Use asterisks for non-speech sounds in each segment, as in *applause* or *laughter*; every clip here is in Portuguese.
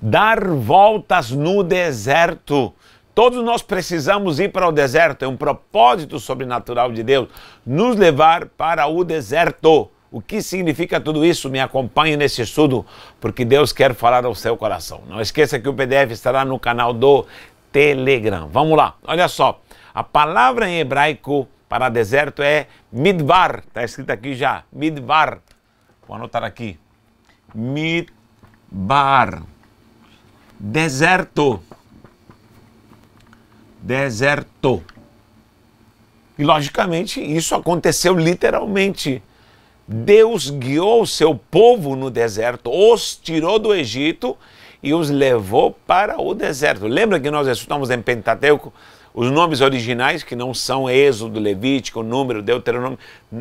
dar voltas no deserto. Todos nós precisamos ir para o deserto, é um propósito sobrenatural de Deus nos levar para o deserto. O que significa tudo isso? Me acompanhe nesse estudo, porque Deus quer falar ao seu coração. Não esqueça que o PDF estará no canal do Telegram. Vamos lá, olha só. A palavra em hebraico para deserto é midbar, está escrito aqui já, midbar. Vou anotar aqui. Midbar deserto. Deserto. E logicamente isso aconteceu literalmente. Deus guiou o seu povo no deserto, os tirou do Egito e os levou para o deserto. Lembra que nós estudamos em Pentateuco os nomes originais, que não são Êxodo, Levítico, Número, Deuteronômio,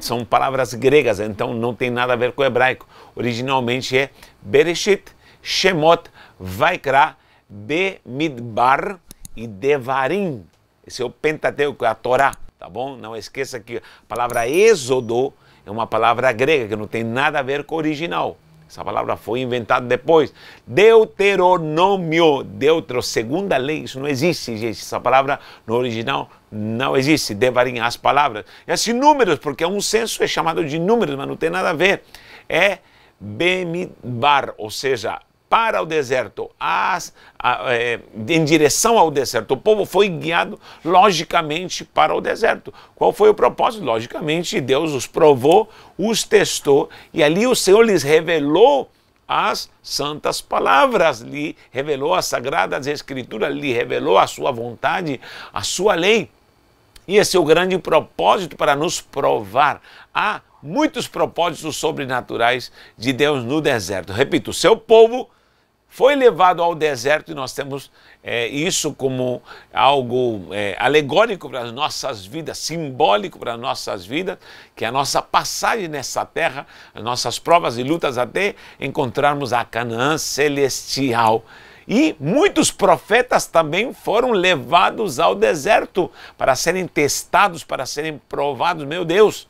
são palavras gregas, então não tem nada a ver com o hebraico. Originalmente é Bereshit, Shemot, Vaikra, Bemidbar e Devarim. Esse é o Pentateuco, é a Torá, tá bom? Não esqueça que a palavra Êxodo é uma palavra grega que não tem nada a ver com o original. Essa palavra foi inventada depois. Deuteronômio, Deutro, segunda lei, isso não existe, gente. Essa palavra no original não existe. Devarim, as palavras. E assim, números, porque é um censo é chamado de números, mas não tem nada a ver. É Bemidbar, ou seja, para o deserto, as, a, é, em direção ao deserto. O povo foi guiado logicamente para o deserto. Qual foi o propósito? Logicamente, Deus os provou, os testou e ali o Senhor lhes revelou as santas palavras, lhe revelou as sagradas escrituras, lhe revelou a sua vontade, a sua lei. E esse é o grande propósito para nos provar. Há muitos propósitos sobrenaturais de Deus no deserto. Repito, seu povo foi levado ao deserto e nós temos é, isso como algo é, alegórico para as nossas vidas, simbólico para as nossas vidas, que é a nossa passagem nessa terra, as nossas provas e lutas até encontrarmos a Canaã celestial. E muitos profetas também foram levados ao deserto para serem testados, para serem provados, meu Deus.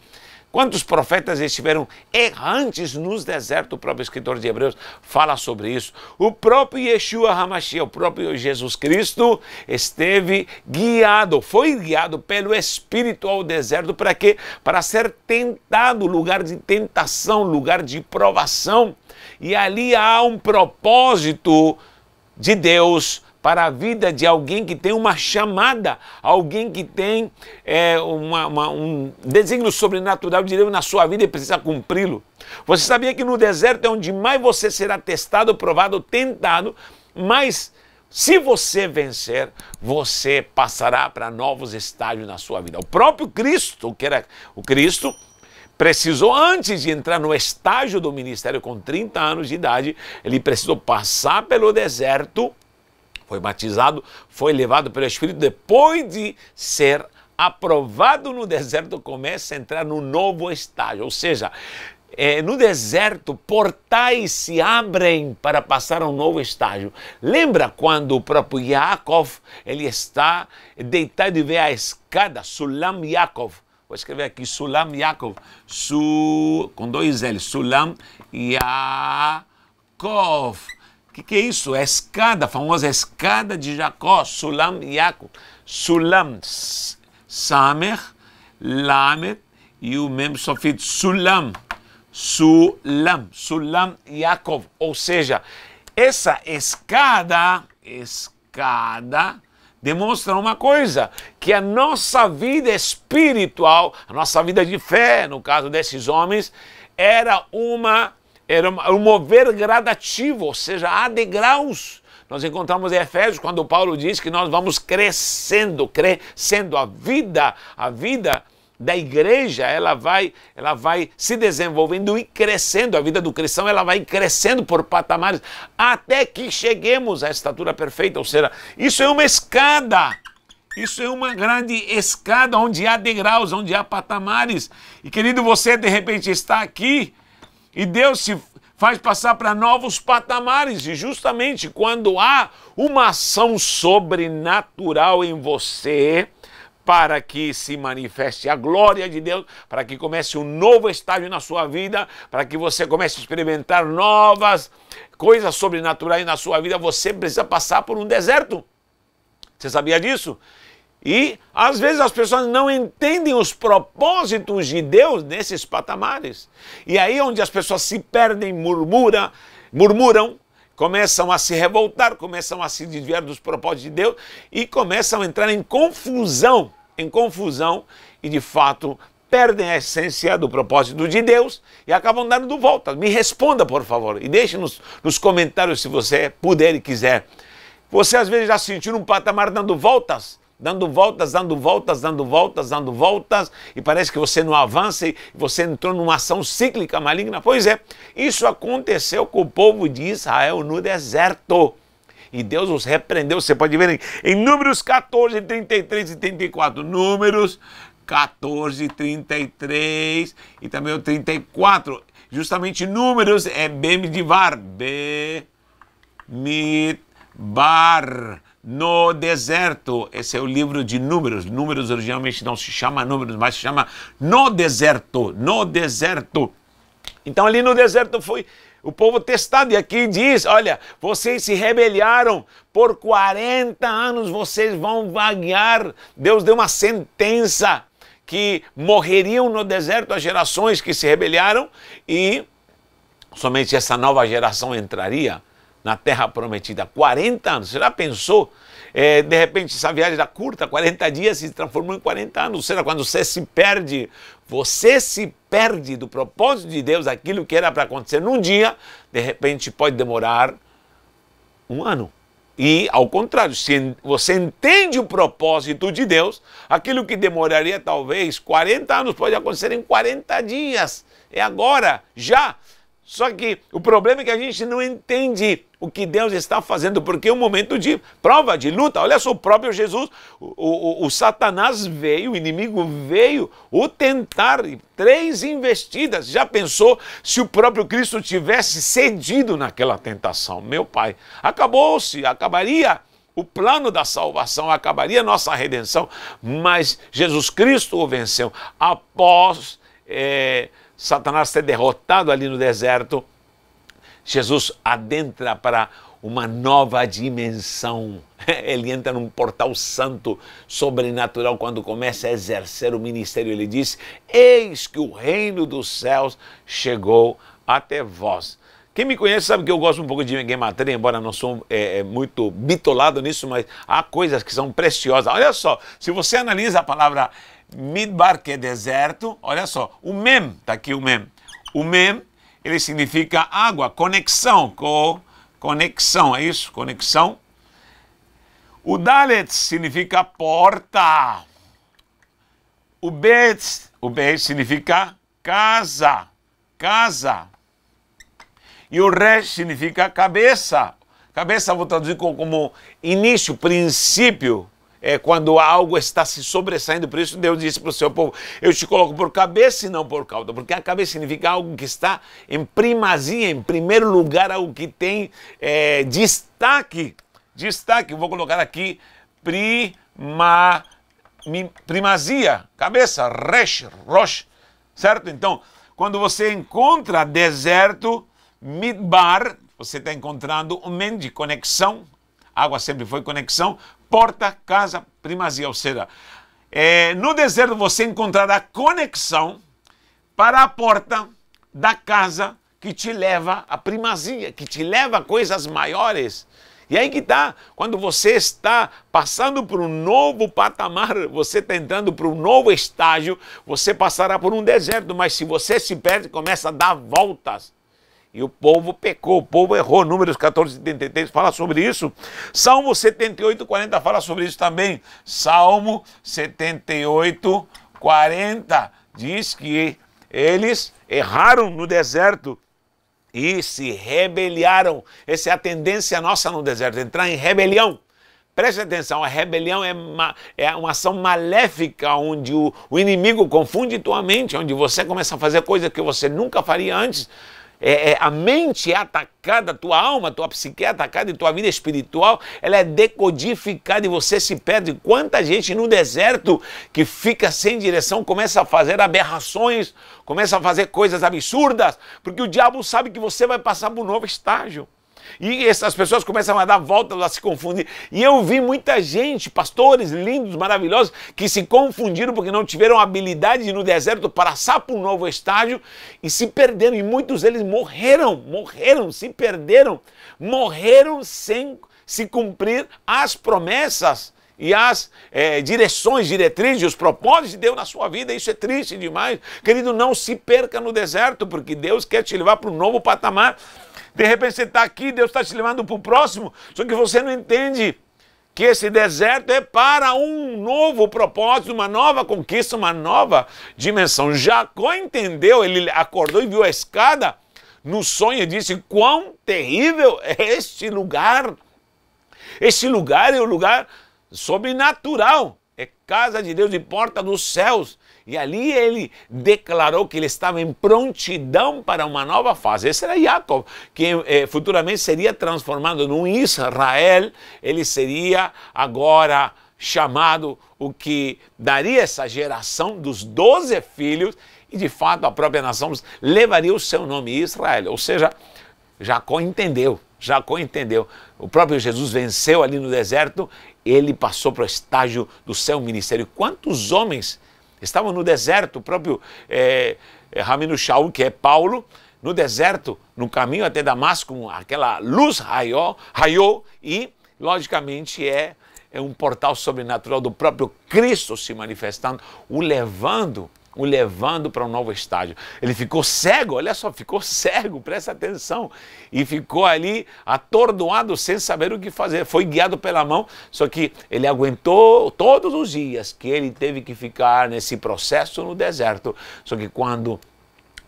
Quantos profetas estiveram errantes nos desertos? O próprio escritor de Hebreus fala sobre isso. O próprio Yeshua Hamashiach, o próprio Jesus Cristo, esteve guiado, foi guiado pelo Espírito ao deserto para quê? Para ser tentado, lugar de tentação, lugar de provação. E ali há um propósito de Deus para a vida de alguém que tem uma chamada, alguém que tem é, uma, uma, um desígnio sobrenatural de Deus na sua vida e precisa cumpri-lo. Você sabia que no deserto é onde mais você será testado, provado, tentado, mas se você vencer, você passará para novos estágios na sua vida. O próprio Cristo, que era o Cristo, precisou, antes de entrar no estágio do ministério com 30 anos de idade, ele precisou passar pelo deserto foi batizado, foi levado pelo Espírito, depois de ser aprovado no deserto, começa a entrar num novo estágio. Ou seja, é, no deserto, portais se abrem para passar a um novo estágio. Lembra quando o próprio Yaakov, ele está deitado e vê a escada, Sulam Yaakov. Vou escrever aqui, Sulam Yaakov, su, com dois L, Sulam Yaakov que, que é isso? É a escada, a famosa escada de Jacó, Sulam Yaakov. Sulam, Samer, Lamed e o mesmo sofito, Sulam. Sulam, Sulam Yaakov. Ou seja, essa escada, escada, demonstra uma coisa, que a nossa vida espiritual, a nossa vida de fé, no caso desses homens, era uma era um mover gradativo, ou seja, há degraus. Nós encontramos em Efésios quando Paulo diz que nós vamos crescendo, crescendo a vida, a vida da igreja, ela vai, ela vai se desenvolvendo e crescendo. A vida do cristão, ela vai crescendo por patamares até que cheguemos à estatura perfeita, ou seja, isso é uma escada. Isso é uma grande escada onde há degraus, onde há patamares. E querido, você de repente está aqui e Deus se faz passar para novos patamares, e justamente quando há uma ação sobrenatural em você, para que se manifeste a glória de Deus, para que comece um novo estágio na sua vida, para que você comece a experimentar novas coisas sobrenaturais na sua vida, você precisa passar por um deserto. Você sabia disso? E às vezes as pessoas não entendem os propósitos de Deus nesses patamares. E aí é onde as pessoas se perdem, murmura, murmuram, começam a se revoltar, começam a se desviar dos propósitos de Deus e começam a entrar em confusão, em confusão e de fato perdem a essência do propósito de Deus e acabam dando volta. Me responda, por favor, e deixe nos, nos comentários se você puder e quiser. Você às vezes já sentiu um patamar dando voltas dando voltas, dando voltas, dando voltas, dando voltas, e parece que você não avança e você entrou numa ação cíclica maligna. Pois é, isso aconteceu com o povo de Israel no deserto. E Deus os repreendeu. Você pode ver em, em Números 14, 33 e 34. Números 14, 33 e também o 34. Justamente Números é bem Bemidbar. bar no deserto. Esse é o livro de números. Números originalmente não se chama números, mas se chama no deserto. No deserto. Então ali no deserto foi o povo testado. E aqui diz: olha, vocês se rebeliaram, por 40 anos vocês vão vaguear. Deus deu uma sentença que morreriam no deserto as gerações que se rebeliaram e somente essa nova geração entraria na Terra Prometida. 40 anos. Você já pensou? É, de repente, essa viagem da curta, 40 dias, se transformou em 40 anos. Será quando você se perde? Você se perde do propósito de Deus, aquilo que era para acontecer num dia, de repente pode demorar um ano. E, ao contrário, se você entende o propósito de Deus, aquilo que demoraria talvez 40 anos pode acontecer em 40 dias. É agora, já. Só que o problema é que a gente não entende o que Deus está fazendo, porque é um momento de prova, de luta. Olha só, o próprio Jesus, o, o, o Satanás veio, o inimigo veio o tentar, três investidas. Já pensou se o próprio Cristo tivesse cedido naquela tentação? Meu Pai, acabou-se, acabaria o plano da salvação, acabaria nossa redenção, mas Jesus Cristo o venceu após. É, Satanás ser derrotado ali no deserto, Jesus adentra para uma nova dimensão. *laughs* Ele entra num portal santo, sobrenatural, quando começa a exercer o ministério. Ele diz: Eis que o reino dos céus chegou até vós. Quem me conhece sabe que eu gosto um pouco de Game Matéria, embora não sou é, é, muito bitolado nisso, mas há coisas que são preciosas. Olha só, se você analisa a palavra Midbar, que é deserto. Olha só, o Mem, está aqui o Mem. O Mem, ele significa água, conexão, co conexão, é isso? Conexão. O Dalet significa porta. O Bet, o Bet significa casa, casa. E o Resh significa cabeça. Cabeça vou traduzir como início, princípio é quando algo está se sobressaindo. Por isso, Deus disse para o seu povo: Eu te coloco por cabeça e não por cauda, porque a cabeça significa algo que está em primazia, em primeiro lugar, algo que tem é, destaque. Destaque, vou colocar aqui: prima, primazia, cabeça, resh, rosh, certo? Então, quando você encontra deserto, midbar, você está encontrando um men de conexão, água sempre foi conexão, porta, casa, primazia. Ou seja, é, no deserto você encontrará conexão para a porta da casa que te leva à primazia, que te leva a coisas maiores. E aí que está quando você está passando por um novo patamar, você está entrando para um novo estágio, você passará por um deserto, mas se você se perde, começa a dar voltas. E o povo pecou, o povo errou. Números 14, 73 fala sobre isso. Salmo 78, 40 fala sobre isso também. Salmo 78, 40 diz que eles erraram no deserto e se rebeliaram. Essa é a tendência nossa no deserto, entrar em rebelião. Preste atenção, a rebelião é uma, é uma ação maléfica onde o, o inimigo confunde tua mente, onde você começa a fazer coisas que você nunca faria antes. É, é, a mente é atacada, tua alma, tua psique é atacada e tua vida espiritual, ela é decodificada e você se perde. Quanta gente no deserto que fica sem direção começa a fazer aberrações, começa a fazer coisas absurdas, porque o diabo sabe que você vai passar por um novo estágio. E essas pessoas começam a dar volta, elas se confundem. E eu vi muita gente, pastores lindos, maravilhosos, que se confundiram porque não tiveram habilidade no deserto para passar para um novo estágio e se perderam. E muitos deles morreram, morreram, se perderam, morreram sem se cumprir as promessas e as é, direções, diretrizes, os propósitos de Deus na sua vida. Isso é triste demais. Querido, não se perca no deserto, porque Deus quer te levar para um novo patamar. De repente você está aqui, Deus está te levando para o próximo, só que você não entende que esse deserto é para um novo propósito, uma nova conquista, uma nova dimensão. Jacó entendeu, ele acordou e viu a escada no sonho e disse: Quão terrível é este lugar! Este lugar é o lugar sobrenatural. É casa de Deus e porta dos céus. E ali ele declarou que ele estava em prontidão para uma nova fase. Esse era Jacob, que eh, futuramente seria transformado num Israel. Ele seria agora chamado o que daria essa geração dos doze filhos. E de fato a própria nação levaria o seu nome, Israel. Ou seja, Jacó entendeu Jacó entendeu. O próprio Jesus venceu ali no deserto, ele passou para o estágio do seu ministério. Quantos homens estavam no deserto? O próprio é, Ramino Shaul, que é Paulo, no deserto, no caminho até Damasco, aquela luz raiou, raiou e, logicamente, é, é um portal sobrenatural do próprio Cristo se manifestando, o levando o levando para um novo estágio. Ele ficou cego, olha só, ficou cego, presta atenção. E ficou ali atordoado, sem saber o que fazer. Foi guiado pela mão, só que ele aguentou todos os dias que ele teve que ficar nesse processo no deserto. Só que quando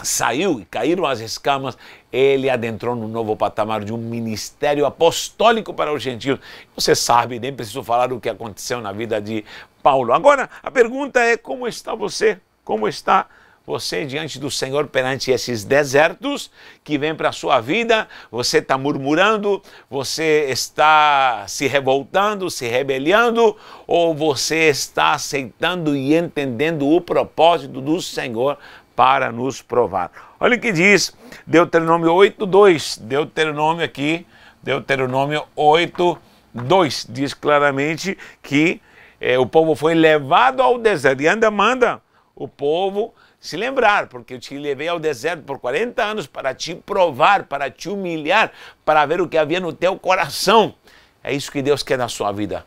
saiu e caíram as escamas, ele adentrou no novo patamar de um ministério apostólico para os gentios. Você sabe, nem preciso falar o que aconteceu na vida de Paulo. Agora, a pergunta é: como está você? Como está você diante do Senhor perante esses desertos que vêm para a sua vida, você está murmurando, você está se revoltando, se rebeliando, ou você está aceitando e entendendo o propósito do Senhor para nos provar. Olha o que diz Deuteronômio 2. Deuteronômio aqui, Deuteronômio 2. diz claramente que é, o povo foi levado ao deserto. E anda, manda o povo se lembrar, porque eu te levei ao deserto por 40 anos para te provar, para te humilhar, para ver o que havia no teu coração. É isso que Deus quer na sua vida.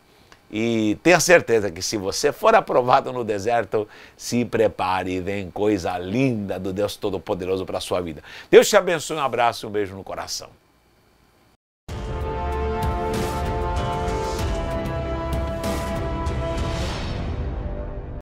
E tenha certeza que se você for aprovado no deserto, se prepare, vem coisa linda do Deus Todo-Poderoso para a sua vida. Deus te abençoe, um abraço, um beijo no coração.